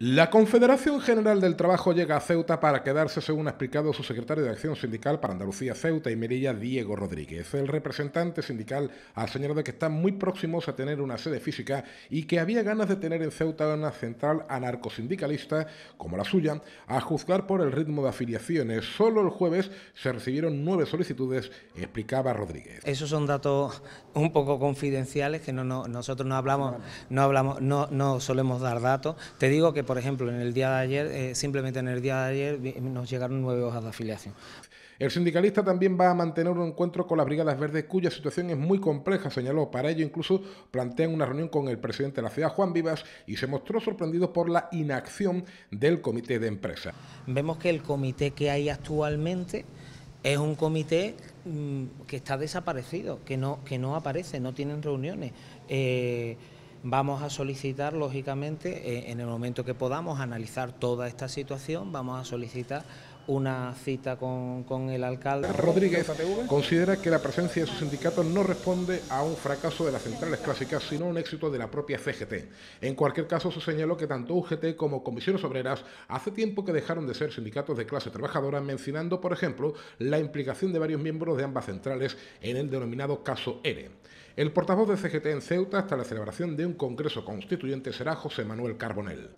La Confederación General del Trabajo llega a Ceuta para quedarse, según ha explicado su secretario de Acción Sindical para Andalucía, Ceuta y Merilla, Diego Rodríguez. El representante sindical ha señalado que están muy próximos a tener una sede física y que había ganas de tener en Ceuta una central anarcosindicalista como la suya, a juzgar por el ritmo de afiliaciones. Solo el jueves se recibieron nueve solicitudes, explicaba Rodríguez. Esos son datos un poco confidenciales que no nosotros no hablamos, no hablamos, no, no solemos dar datos. Te digo que por ejemplo, en el día de ayer, eh, simplemente en el día de ayer nos llegaron nueve hojas de afiliación. El sindicalista también va a mantener un encuentro con las Brigadas Verdes, cuya situación es muy compleja, señaló. Para ello, incluso plantean una reunión con el presidente de la ciudad, Juan Vivas, y se mostró sorprendido por la inacción del comité de empresa. Vemos que el comité que hay actualmente es un comité mm, que está desaparecido, que no, que no aparece, no tienen reuniones. Eh, Vamos a solicitar, lógicamente, eh, en el momento que podamos analizar toda esta situación, vamos a solicitar una cita con, el alcalde. Rodríguez considera que la presencia de su sindicatos... no responde a un fracaso de las centrales clásicas, sino a un éxito de la propia CGT. En cualquier caso, se señaló que tanto UGT como Comisiones Obreras hace tiempo que dejaron de ser sindicatos de clase trabajadora, mencionando, por ejemplo, la implicación de varios miembros de ambas centrales en el denominado caso ERE. E. El portavoz de CGT en Ceuta hasta la celebración de un congreso constituyente será José Manuel Carbonell.